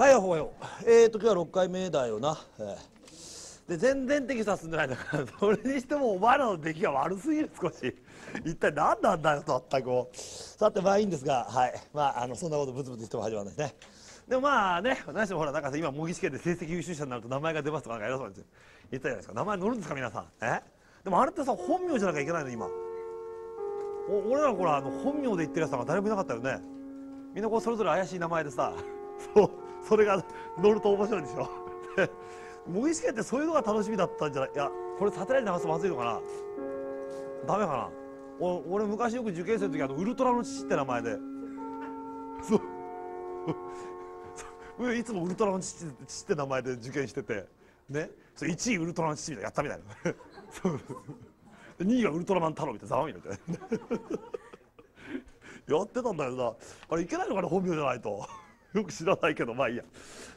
はいおはようえーと今日は6回目だよな、えー、で全然テキサスないんだからそ れにしてもお前らの出来が悪すぎる少し一体何なんだよと全くさてまあいいんですがはいまああのそんなことブツブツ言っても始まらないですねでもまあね何してもほらなんか今模擬試験で成績優秀者になると名前が出ますとかなんか偉そうに言ったじゃないですか名前乗るんですか皆さんえでもあれってさ本名じゃなきゃいけないの今お俺らほらあの本名で言ってるやつが誰もいなかったよねみんなこうそれぞれ怪しい名前でさ そうそれが乗ると面白いでしょ模擬試験ってそういうのが楽しみだったんじゃないいやこれサテライで流すとまずいのかなダメかなお俺昔よく受験生の時あのウルトラの父って名前でそう いつもウルトラの父父って名前で受験しててねそれ1位ウルトラの父みたいなやったみたいなそう2位がウルトラマン太郎みたいなざわみたいなやってたんだけどなあれいけないのかな本名じゃないと よく知らないけどまあいいや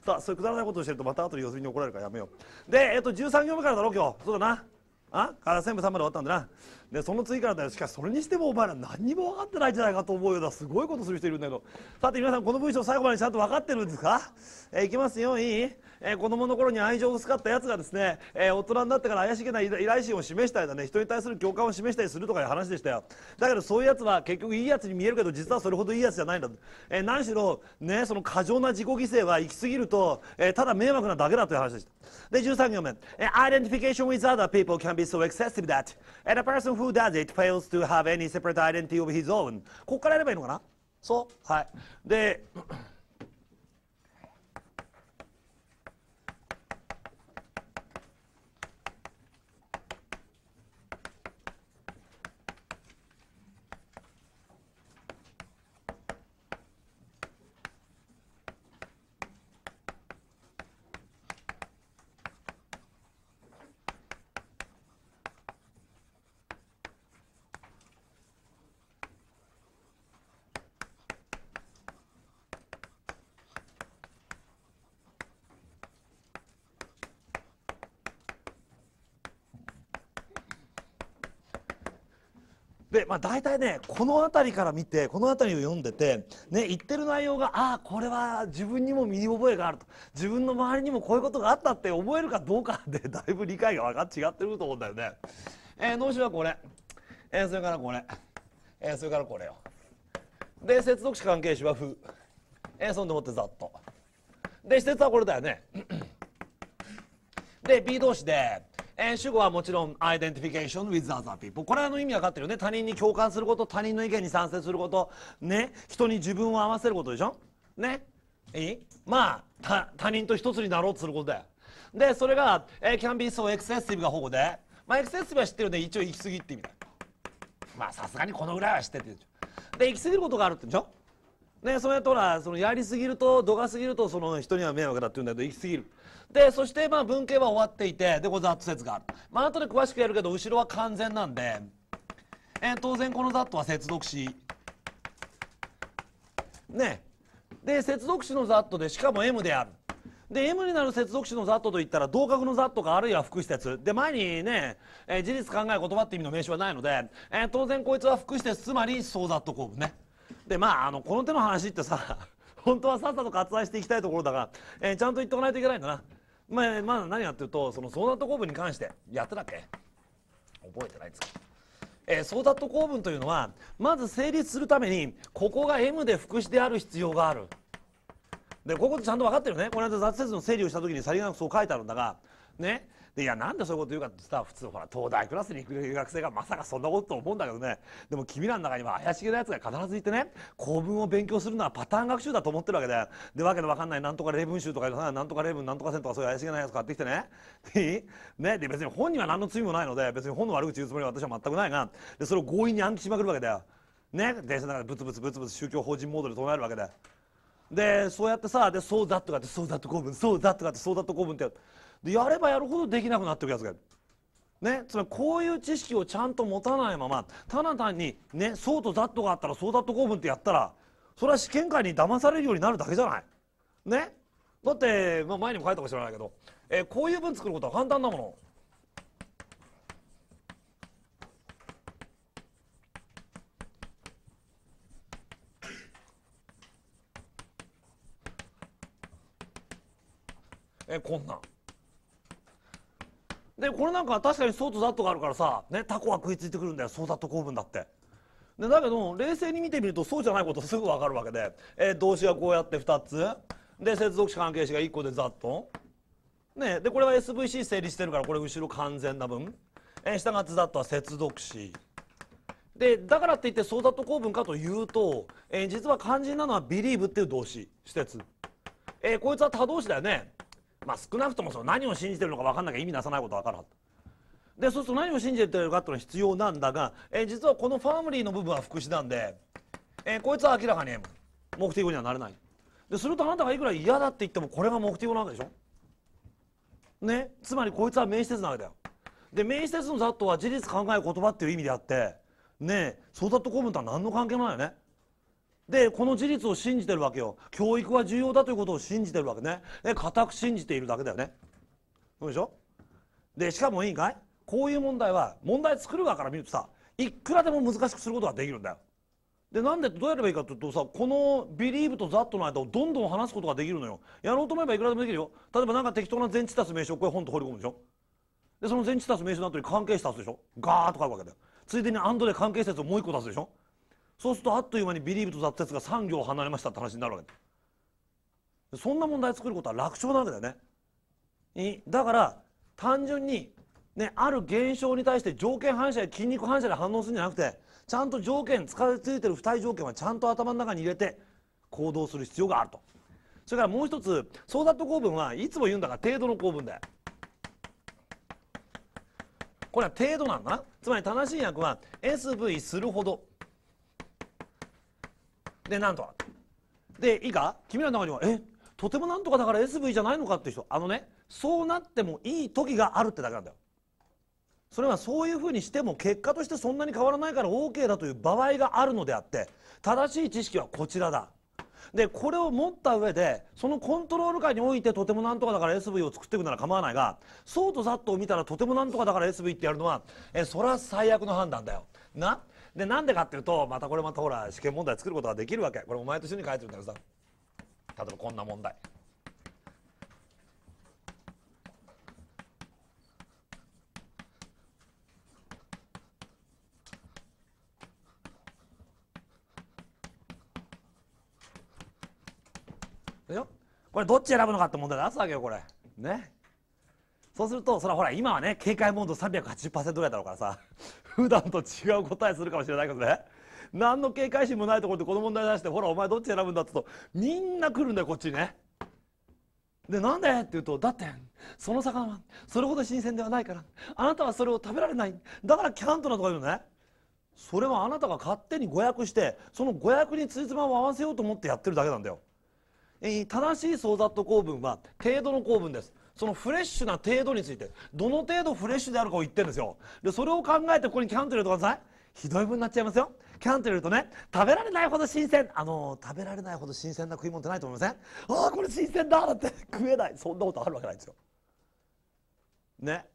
さあそうくだらないことをしてるとまた後で四隅に怒られるからやめようでえっと13行目からだろ今日そうだなあから全部3まで終わったんだなでその次からだよしかしそれにしてもお前ら何にも分かってないんじゃないかと思うようなすごいことする人いるんだけどさて皆さんこの文章最後までちゃんと分かってるんですか、えー、いきますよいい、えー、子供の頃に愛情薄かったやつがですね、えー、大人になってから怪しげな依頼心を示したりだね人に対する共感を示したりするとかいう話でしたよだけどそういうやつは結局いいやつに見えるけど実はそれほどいいやつじゃないんだ、えー、何しろねその過剰な自己犠牲は行き過ぎると、えー、ただ迷惑なだけだという話でしたで13行目アイデンティフィケーション・ n with other people can be so excessive that who does it fails to have any separate identity of his own ここからやればいいのかなそうはいでで、まあ、大体ねこの辺りから見てこの辺りを読んでて、ね、言ってる内容がああこれは自分にも身に覚えがあると自分の周りにもこういうことがあったって覚えるかどうか でだいぶ理解が分かっ違ってると思うんだよね。えー、脳死はこれ、えー、それからこれ、えー、それからこれよ。で接続詞関係詞は「ふ」えー、そんでもってざっと。で施設はこれだよね。で B 動詞で「えー、主語はもちろん identification with other people これの意味分かってるよね他人に共感すること他人の意見に賛成することね人に自分を合わせることでしょねいいまあ他人と一つになろうとすることだよでそれが、えー、can be so excessive が保護でまあエクセスは知ってるんで一応行き過ぎって意味だまあさすがにこのぐらいは知っててで行き過ぎることがあるってんでしょねそれやったらそのやりすぎると度が過ぎるとその人には迷惑だって言うんだけど行き過ぎるでそしてまあ文系は終わっていてでこれ説があるまあ後で詳しくやるけど後ろは完全なんで、えー、当然この雑とは接続詞ねで接続詞の雑とでしかも M であるで M になる接続詞の雑とといったら同格の雑とかあるいは副詞説で前にね、えー、事実考え言葉って意味の名詞はないので、えー、当然こいつは副詞説つまり総うっと構文ねでまああのこの手の話ってさ本当はさっさと割愛していきたいところだが、えー、ちゃんと言っておかないといけないんだなまあ、まあ、何かっていうとそのソーダット構文に関してやってたっけ覚えてないですかえー、ソーダット構文というのはまず成立するためにここが M で副詞である必要があるでここでちゃんと分かってるねこの間雑説の整理をした時にさりげなくそう書いてあるんだがねでいやなんでそういうこと言うかってさ普通ほら東大クラスに行く留学生がまさかそんなことと思うんだけどねでも君らの中には怪しげなやつが必ずいてね公文を勉強するのはパターン学習だと思ってるわけででわけのわかんないなんとか例文集とかなんとか例文なんとかせんとかそういう怪しげなやつ買ってきてねねで別に本には何の罪もないので別に本の悪口言うつもりは私は全くないがでそれを強引に暗記しまくるわけだよ。ね電車の中でブツブツブツブツ宗教法人モードで唱えるわけで。でそうやってさでそうだとかってそうだと公文そうだとかってそうだと公文ってでやればやるほどできなくなっていくやつがいる。ね、つまりこういう知識をちゃんと持たないままただ単に、ね、そうとざっとがあったらそうだっと公文ってやったらそれは試験会に騙されるようになるだけじゃない。ね、だって、まあ、前にも書いたかもしれないけど、えー、こういう文作ることは簡単なもの。えこんなん。でこれなんか確かにそうとっとがあるからさ、ね、タコは食いついてくるんだよソーっと構文だってでだけど冷静に見てみるとそうじゃないことすぐ分かるわけで、えー、動詞がこうやって2つで接続詞関係詞が1個でざっと、ね、でこれは SVC 整理してるからこれ後ろ完全な文、えー、たがってざっとは接続詞でだからって言ってソーっと構文かというと、えー、実は肝心なのは「believe」っていう動詞施設、えー、こいつは他動詞だよねまあ、少なくともその何を信じてるのか分かんなきゃ意味なさないこと分からんでそうすると何を信じてるかっていうのは必要なんだが、えー、実はこのファームリーの部分は福祉なんで、えー、こいつは明らかに目的語にはなれないでするとあなたがいくら嫌だって言ってもこれが目的語なわけでしょねつまりこいつは名詞設なわけだよで名詞設の雑踏は事実考え言葉っていう意味であってねえ争っと公文とは何の関係もないよねでこの事実を信じてるわけよ教育は重要だということを信じてるわけね固く信じているだけだよねそうでしょでしかもいいかいこういう問題は問題作る側から見るとさいくらでも難しくすることができるんだよでなんでどうやればいいかというとさこのビリーブとザットの間をどんどん話すことができるのよやろうと思えばいくらでもできるよ例えば何か適当な全地達す名称をこれ本と放り込むでしょでその全地達す名称の後に関係詞足すでしょガーッと書くわけだよついでにアンドで関係説をもう一個足すでしょそうするとあっという間にビリーブと雑鉄が3行離れましたって話になるわけそんな問題作ることは楽勝なわけだよねだから単純にねある現象に対して条件反射や筋肉反射で反応するんじゃなくてちゃんと条件使いついてる付帯条件はちゃんと頭の中に入れて行動する必要があるとそれからもう一つソーダット構文はいつも言うんだが程度の構文だよこれは程度なんだなつまり正しい訳は SV するほどでなんとでいいか君らの中にはえとてもなんとかだから SV じゃないのかっていう人あのねそうなってもいい時があるってだけなんだよそれはそういうふうにしても結果としてそんなに変わらないから OK だという場合があるのであって正しい知識はこちらだでこれを持った上でそのコントロール下においてとてもなんとかだから SV を作っていくなら構わないがそうとざっと見たらとてもなんとかだから SV ってやるのはえそれは最悪の判断だよなでなんでかっていうとまたこれまたほら試験問題作ることができるわけこれお前と一緒に書いてるんだけどさ例えばこんな問題これどっち選ぶのかって問題出すわけよこれねそうするとそらほら今はね警戒モード380%ぐらいだろうからさ普段と違う答えするかもしれないけどね何の警戒心もないところでこの問題出してほらお前どっち選ぶんだってとみんな来るんだよこっちにねでなんでって言うとだってその魚はそれほど新鮮ではないからあなたはそれを食べられないだからキャントなとか言うのねそれはあなたが勝手に誤訳してその誤訳についつまを合わせようと思ってやってるだけなんだよ正しい創雑と構文は程度の構文ですそのフレッシュな程度についてどの程度フレッシュであるかを言ってるんですよでそれを考えてここにキャンテルとれくださいひどい分になっちゃいますよキャンテルとね食べられないほど新鮮あのー、食べられないほど新鮮な食い物ってないと思いませんああこれ新鮮だだって食えないそんなことあるわけないんですよね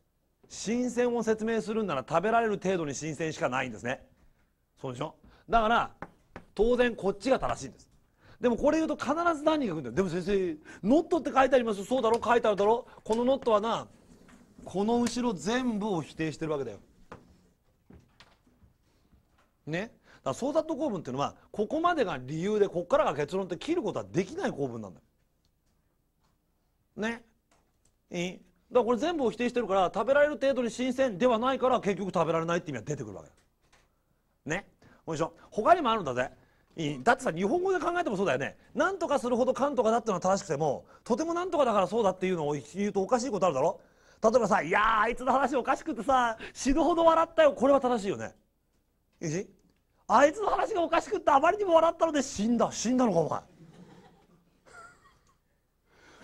新鮮を説明するんなら食べられる程度に新鮮しかないんですねそうでしょだから当然こっちが正しいんですでもこれ言うと必ず何人か来るんだよでも先生ノットって書いてありますそうだろ書いてあるだろこのノットはなこの後ろ全部を否定してるわけだよねだ争と公文っていうのはここまでが理由でここからが結論って切ることはできない公文なんだよねいいだからこれ全部を否定してるから食べられる程度に新鮮ではないから結局食べられないって意味は出てくるわけだねよいしょ他にもあるんだぜだってさ日本語で考えてもそうだよねなんとかするほどかんとかだってのは正しくてもとてもなんとかだからそうだっていうのを言うとおかしいことあるだろ例えばさ「いやあいつの話おかしくてさ死ぬほど笑ったよこれは正しいよね」いいしあいつの話がおかしくってあまりにも笑ったので死んだ死んだのかお前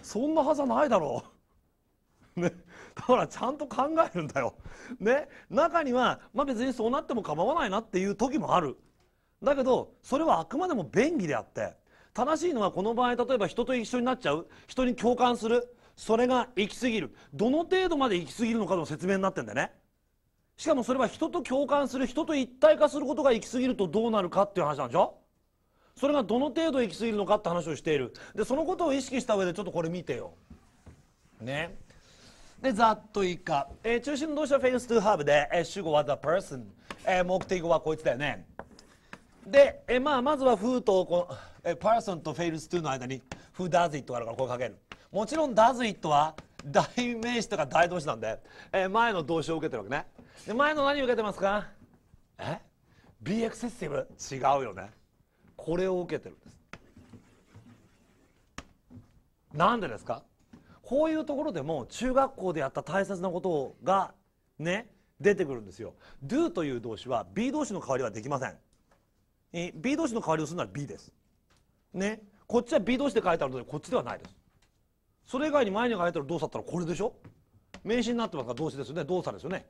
そんなはずはないだろうねだからちゃんと考えるんだよね中にはまあ別にそうなっても構わないなっていう時もあるだけどそれはあくまでも便宜であって正しいのはこの場合例えば人と一緒になっちゃう人に共感するそれが行き過ぎるどの程度まで行き過ぎるのかの説明になってんだよねしかもそれは人と共感する人と一体化することが行き過ぎるとどうなるかっていう話なんでしょそれがどの程度行き過ぎるのかって話をしているでそのことを意識した上でちょっとこれ見てよねでざっと以下、えー、中心動詞は fails to ー a で、えー、主語は the person、えー、目的語はこいつだよねでえ、まあ、まずは「ふー」とこのえ「person」と「fails to」の間に「who does it」があるからこれかけるもちろん「does it」は代名詞とか代動詞なんで、え前の動詞を受けてるわけねで前の何を受けてますかえ ?be excessive? 違うよねこれを受けてるんですなんでですかこういうところでも中学校でやった大切なことがね出てくるんですよ do という動詞は be 動詞の代わりはできません B 同士の代わりをするなら B です。ね。こっちは B 同士で書いてあるのでこっちではないです。それ以外に前に書いてある動作ったらこれでしょ名詞になってますから動詞ですよね動作ですよね。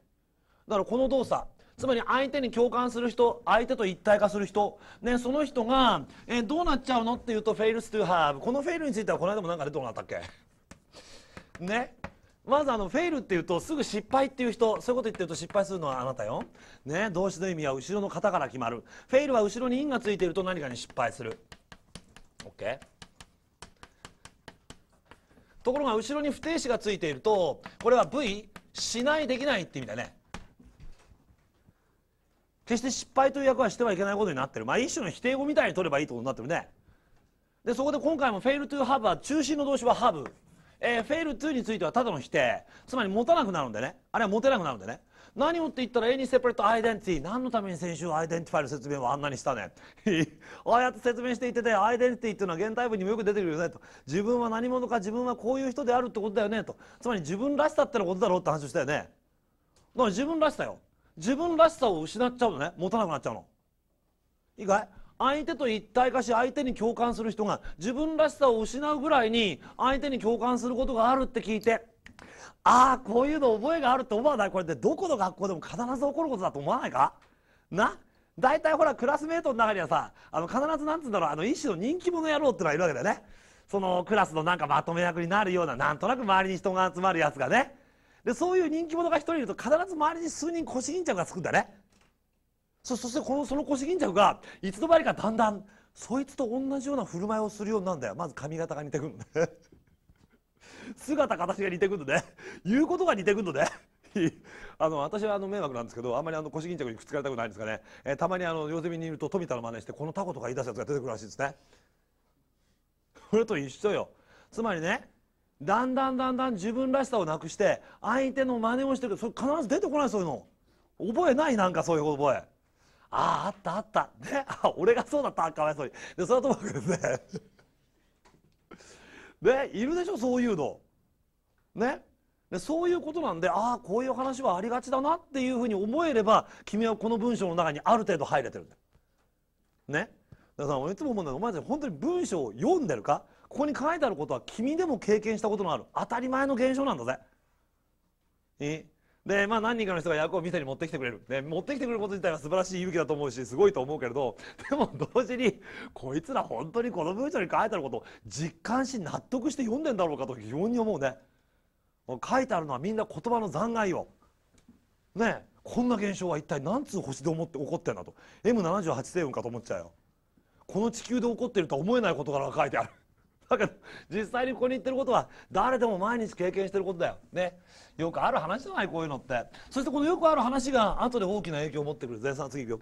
だからこの動作つまり相手に共感する人相手と一体化する人、ね、その人が、えどうなっちゃうのっていうと「フェイルストゥ h ハーブ。この「フェイル」についてはこの間もなんか出どうなったっけ ねまずあのフェイルっていうとすぐ失敗っていう人そういうこと言ってると失敗するのはあなたよ、ね、動詞の意味は後ろの型から決まるフェイルは後ろに「因」がついていると何かに失敗する OK ところが後ろに不定詞がついているとこれは V しないできないって意味だね決して失敗という役はしてはいけないことになってるまあ一種の否定語みたいに取ればいいってことになってるねでそこで今回も「フェイルトゥーハブは中心の動詞は「ハブ。えー、フェール2についてはただの否定つまり持たなくなるんでねあれは持てなくなるんでね何をって言ったら Any separate identity 何のために先週アイデンティファイの説明をあんなにしたね ああやって説明していっててアイデンティティっていうのは現代文にもよく出てくるよねと自分は何者か自分はこういう人であるってことだよねとつまり自分らしさってのことだろうって話をしたよねだから自分らしさよ自分らしさを失っちゃうのね持たなくなっちゃうのいいかい相手と一体化し相手に共感する人が自分らしさを失うぐらいに相手に共感することがあるって聞いてああこういうの覚えがあるって思わないこれってどこの学校でも必ず起こることだと思わないかな大体ほらクラスメートの中にはさあの必ず何て言うんだろうあの一種の人気者野郎ってのがいるわけだよねそのクラスのなんかまとめ役になるようななんとなく周りに人が集まるやつがねでそういう人気者が1人いると必ず周りに数人腰巾着がつくんだねそしてこのその腰巾着がいつの間にかだんだんそいつと同じような振る舞いをするようになるんだよまず髪型が似てくるのね姿形が似てくるのね言うことが似てくるのね あの私はあの迷惑なんですけどあんまりあの腰巾着にくっつかれたくないんですかね、えー、たまにあの両隅にいると富田の真似してこのタコとか言い出すやつが出てくるらしいですね それと一緒よつまりねだんだんだんだん自分らしさをなくして相手の真似をしてるそれ必ず出てこないそういうの覚えないなんかそういう覚えあああったあったねあ俺がそうだったかわいそうにでそれはともかくですねねいるでしょそういうのねでそういうことなんでああこういう話はありがちだなっていうふうに思えれば君はこの文章の中にある程度入れてるんだよ。ねだからいつも思うんだけどお前たち本当に文章を読んでるかここに書いてあることは君でも経験したことのある当たり前の現象なんだぜ。えで、まあ、何人かの人が役を店に持ってきてくれるで持ってきてくれること自体は素晴らしい勇気だと思うしすごいと思うけれど でも同時にこいつら本当にこの文章に書いてあることを実感し納得して読んでんだろうかと非常に思うね書いてあるのはみんな言葉の残骸よねこんな現象は一体何つう星で思って起こってんだと M78 星雲かと思っちゃうよこの地球で起こってるとは思えない事柄が書いてあるだけど実際にここに言ってることは誰でも毎日経験してることだよ。ね。よくある話じゃないこういうのって。そしてこのよくある話が後で大きな影響を持ってくる。前産次病。